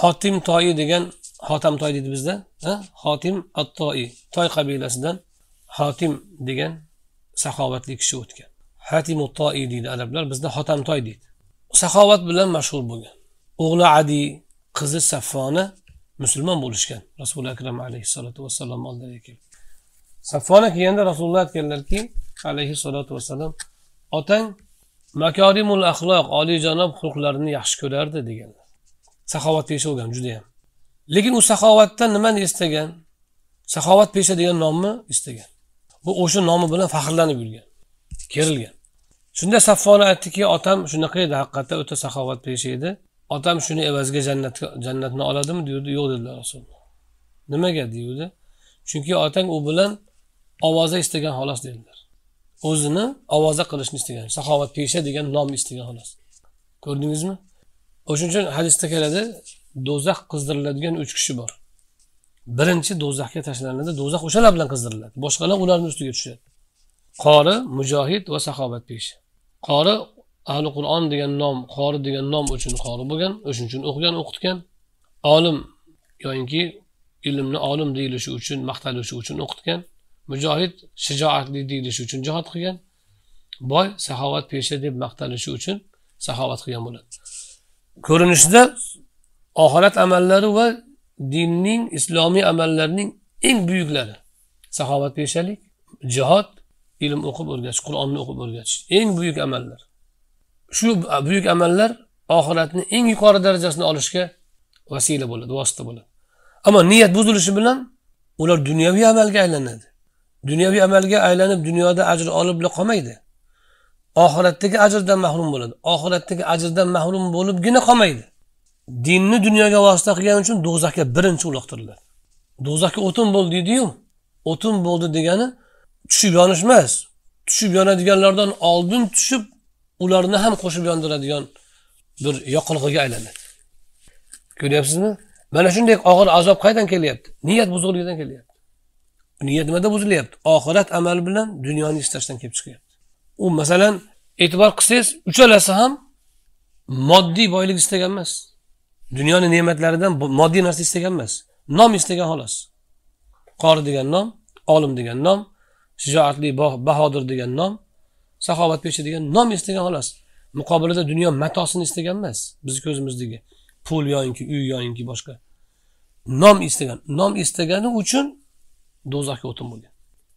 xotim toyi degan xotam toy deydi bizda xotim attoi toy qabilasidan xotim degan saxovatli kishi o'tgan hatimu toi deydi arablar bizda xotam toy deydi saxovat bilan mashhur bo'lgan o'g'li adi qizi saffona musulmon bo'lishgan rasuli akram alayhissalotu vassalom oldiga kelib saffona kelganda rasululloh aytganlarki alayhissalotu vassalom otang makorimul axloq oliyjanob xulqlarini yaxshi ko'rardi deganlar saxovatpesha bo'lgan judayam lekin u saxovatdan nimani istagan pesha degan nomni istagan bu o'sha nomi bilan faxrlanib yurgan kerilgan shunda saffona aytdiki otam shunaqa edi haqiqatdan o'ta saxovat pesha edi otam shuni evaziga jannatga jannatni oladimi deydi yo'q dedilar rasululloh nimaga deyuvdi chunki otang u bilan ovoza istagan xolos dedilar o'zini ovoza qilishni istagan saxovat pesha degan nomni istagan xolos ko'rdingizmi o'shuning uchun hadisda keladi do'zax qizdiriladigan uch kishi bor birinchi do'zaxga tashlanadi do'zax o'shalar bilan qizdiriladi boshqalar ularni ustiga tushadi qori mujohid va sahobat peshi qori ahli qur'on degan nom qori degan nom uchun qori bo'lgan o'shuning uchun o'qigan o'qitgan olim yoyinki ilmni olim deyilishi uchun maqtalishi uchun o'qitgan mujohid shijoatli deyilishi uchun jihod qilgan boy pesha deb maqtanishi uchun saxovat qilgan bo'ladi ko'rinishda oxirat amallari va dinning islomiy amallarning eng buyuklari peshalik jihod ilm o'qib o'rgatish qur'onni o'qib o'rgatish eng buyuk amallar shu buyuk amallar oxiratni eng yuqori darajasini olishga vasila bo'ladi vosita bo'ladi ammo niyat buzilishi bilan ular dunyoviy amalga aylanadi dunyoviy amalga aylanib dunyoda ajr olib qolmaydi oxiratdagi ajrdan mahrum bo'ladi oxiratdagi ajrdan mahrum bo'libgina qolmaydi dinni dunyoga vosita qilgani uchun do'zaxga birinchi uloqtiriladi do'zaxga o'tin bo'ldi deydiyu o'tin bo'ldi degani tushib yonish emas tushib yonadiganlardan oldin tushib ularni ham qo'shib yondiradigan bir yoqilg'iga aylanadi ko'ryapsizmi mana shunday og'ir azob qayerdan kelyapti niyat buzuqligidan kelyapti niyat nimada buzilyapti oxirat amali bilan dunyoni istashdan kelib chiqyapti u masalan e'tibor qilsangiz uchalasi ham moddiy boylik istagan emas dunyoni ne'matlaridan moddiy narsa istagan emas nom istagan xolos qori degan nom olim degan nom shijoatli bahodir degan nom saxovatpesha degan nom istagan xolos muqobilida dunyo matosini istagan emas bizni ko'zimizdagi pul yoinki uy yoinki boshqa nom istagan nom istagani uchun do'zaxga o'tin bo'lgan